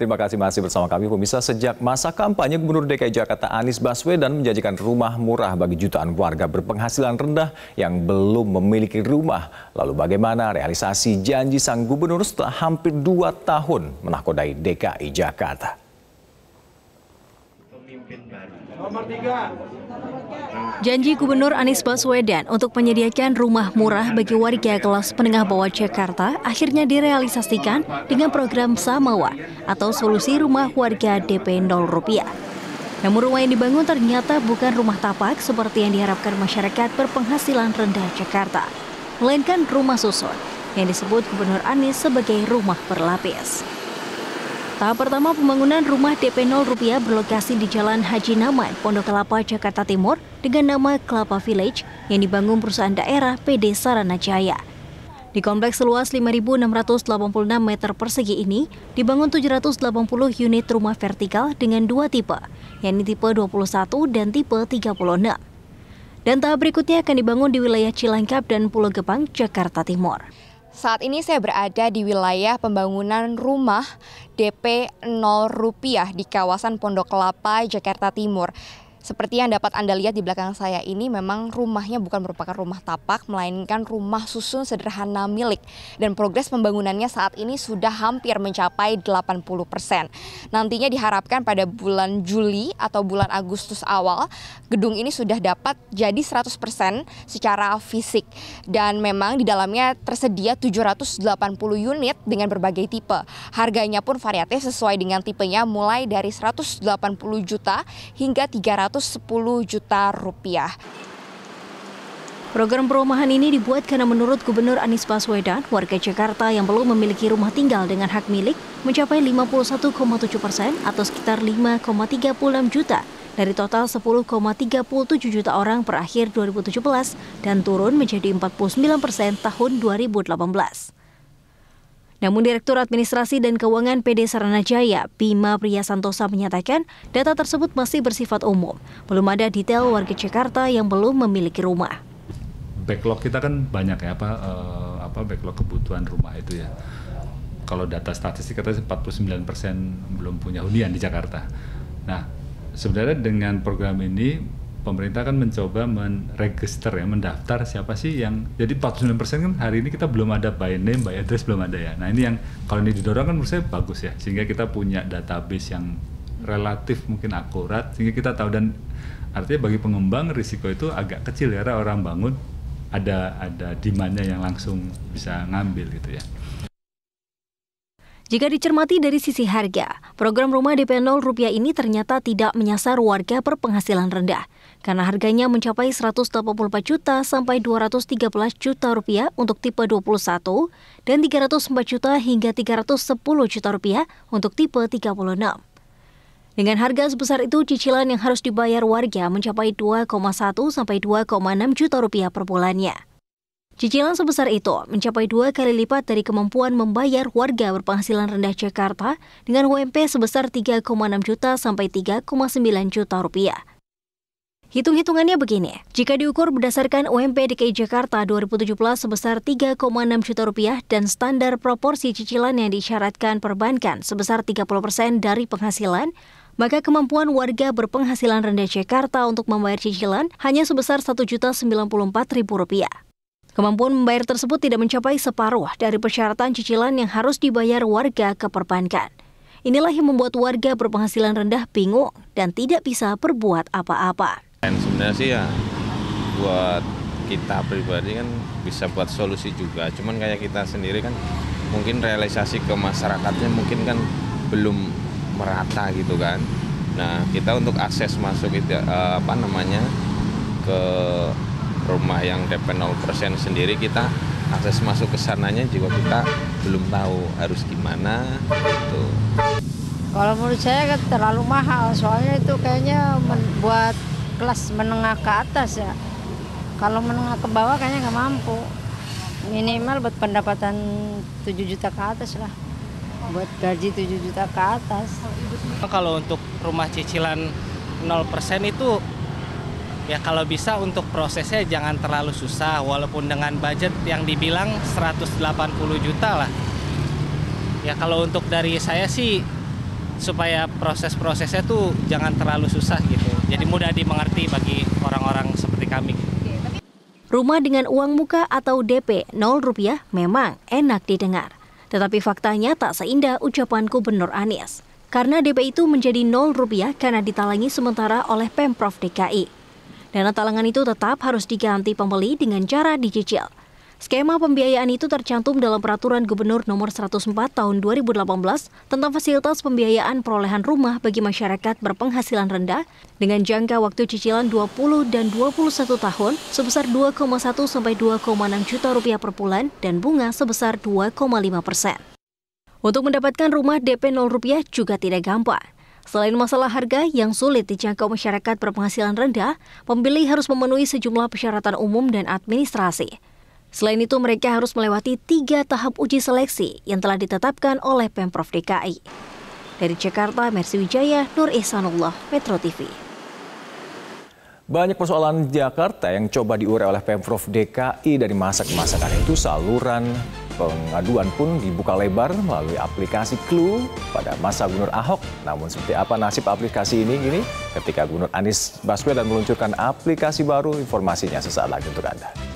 Terima kasih masih bersama kami pemirsa. Sejak masa kampanye Gubernur DKI Jakarta Anies Baswedan menjanjikan rumah murah bagi jutaan warga berpenghasilan rendah yang belum memiliki rumah. Lalu bagaimana realisasi janji sang gubernur setelah hampir dua tahun menakodai DKI Jakarta? pemimpin baru. Nomor tiga. Janji Gubernur Anies Baswedan untuk menyediakan rumah murah bagi warga kelas menengah bawah Jakarta akhirnya direalisasikan dengan program Samawa atau solusi rumah warga DP 0 rupiah. Namun rumah yang dibangun ternyata bukan rumah tapak seperti yang diharapkan masyarakat berpenghasilan rendah Jakarta, melainkan rumah susun yang disebut Gubernur Anies sebagai rumah berlapis. Tahap pertama pembangunan rumah DP 0 rupiah berlokasi di Jalan Haji Naman, Pondok Kelapa, Jakarta Timur dengan nama Kelapa Village yang dibangun perusahaan daerah PD Sarana Jaya. Di kompleks seluas 5.686 meter persegi ini, dibangun 780 unit rumah vertikal dengan dua tipe, yaitu tipe 21 dan tipe 36. Dan tahap berikutnya akan dibangun di wilayah Cilangkap dan Pulau Gebang, Jakarta Timur. Saat ini saya berada di wilayah pembangunan rumah DP 0 rupiah di kawasan Pondok Kelapa, Jakarta Timur. Seperti yang dapat Anda lihat di belakang saya ini memang rumahnya bukan merupakan rumah tapak, melainkan rumah susun sederhana milik. Dan progres pembangunannya saat ini sudah hampir mencapai 80 Nantinya diharapkan pada bulan Juli atau bulan Agustus awal, gedung ini sudah dapat jadi 100 secara fisik. Dan memang di dalamnya tersedia 780 unit dengan berbagai tipe. Harganya pun variatif sesuai dengan tipenya mulai dari 180 juta hingga 300 110 juta rupiah. Program perumahan ini dibuat karena menurut Gubernur Anies Baswedan, warga Jakarta yang belum memiliki rumah tinggal dengan hak milik mencapai 51,7 persen atau sekitar 5,36 juta dari total 10,37 juta orang per akhir 2017 dan turun menjadi 49 persen tahun 2018. Namun Direktur Administrasi dan Keuangan PD Saranajaya, Bima Priya Santosa menyatakan data tersebut masih bersifat umum. Belum ada detail warga Jakarta yang belum memiliki rumah. Backlog kita kan banyak ya apa uh, apa backlog kebutuhan rumah itu ya. Kalau data statistik katanya 49% persen belum punya hunian di Jakarta. Nah, sebenarnya dengan program ini pemerintah kan mencoba meregister ya, mendaftar siapa sih yang jadi 49% kan hari ini kita belum ada by name, by address belum ada ya. Nah, ini yang kalau ini didorong kan menurut saya bagus ya. Sehingga kita punya database yang relatif mungkin akurat sehingga kita tahu dan artinya bagi pengembang risiko itu agak kecil ya orang bangun ada ada demandnya yang langsung bisa ngambil gitu ya. Jika dicermati dari sisi harga, program rumah DP 0 rupiah ini ternyata tidak menyasar warga berpenghasilan rendah karena harganya mencapai 184 juta sampai 213 juta rupiah untuk tipe 21 dan 304 juta hingga 310 juta rupiah untuk tipe 36. Dengan harga sebesar itu, cicilan yang harus dibayar warga mencapai 2,1 sampai 2,6 juta rupiah per bulannya. Cicilan sebesar itu mencapai dua kali lipat dari kemampuan membayar warga berpenghasilan rendah Jakarta dengan UMP sebesar 3,6 juta sampai 3,9 juta rupiah. Hitung-hitungannya begini, jika diukur berdasarkan UMP DKI Jakarta 2017 sebesar 3,6 juta rupiah dan standar proporsi cicilan yang disyaratkan perbankan sebesar 30 persen dari penghasilan, maka kemampuan warga berpenghasilan rendah Jakarta untuk membayar cicilan hanya sebesar rp rupiah. Kemampuan membayar tersebut tidak mencapai separuh dari persyaratan cicilan yang harus dibayar warga ke perbankan. Inilah yang membuat warga berpenghasilan rendah bingung dan tidak bisa berbuat apa-apa. Sebenarnya sih ya buat kita pribadi kan bisa buat solusi juga. Cuman kayak kita sendiri kan mungkin realisasi ke masyarakatnya mungkin kan belum merata gitu kan. Nah kita untuk akses masuk itu eh, apa namanya ke rumah yang DP 0% sendiri kita akses masuk ke sananya juga kita belum tahu harus gimana gitu. Kalau menurut saya kan terlalu mahal soalnya itu kayaknya membuat kelas menengah ke atas ya. Kalau menengah ke bawah kayaknya nggak mampu. Minimal buat pendapatan 7 juta ke atas lah. Buat gaji 7 juta ke atas. Kalau untuk rumah cicilan 0% itu ya kalau bisa untuk prosesnya jangan terlalu susah walaupun dengan budget yang dibilang 180 juta lah ya kalau untuk dari saya sih supaya proses-prosesnya tuh jangan terlalu susah gitu jadi mudah dimengerti bagi orang-orang seperti kami Rumah dengan uang muka atau DP 0 rupiah memang enak didengar. Tetapi faktanya tak seindah ucapan Gubernur Anies. Karena DP itu menjadi 0 rupiah karena ditalangi sementara oleh Pemprov DKI. Dana talangan itu tetap harus diganti pembeli dengan cara dicicil. Skema pembiayaan itu tercantum dalam Peraturan Gubernur Nomor 104 Tahun 2018 tentang fasilitas pembiayaan perolehan rumah bagi masyarakat berpenghasilan rendah dengan jangka waktu cicilan 20 dan 21 tahun sebesar 2,1 sampai 2,6 juta rupiah per bulan dan bunga sebesar 2,5 persen. Untuk mendapatkan rumah DP 0 rupiah juga tidak gampang. Selain masalah harga yang sulit dijangkau masyarakat berpenghasilan rendah, pembeli harus memenuhi sejumlah persyaratan umum dan administrasi. Selain itu, mereka harus melewati tiga tahap uji seleksi yang telah ditetapkan oleh Pemprov DKI. Dari Jakarta, Mersi Wijaya, Nur Ihsanullah, Metro TV. Banyak persoalan Jakarta yang coba diurai oleh Pemprov DKI dari masa ke masa karena itu saluran Pengaduan pun dibuka lebar melalui aplikasi Clue pada masa Gubernur Ahok. Namun seperti apa nasib aplikasi ini gini? Ketika Gubernur Anies Baswedan meluncurkan aplikasi baru, informasinya sesaat lagi untuk Anda.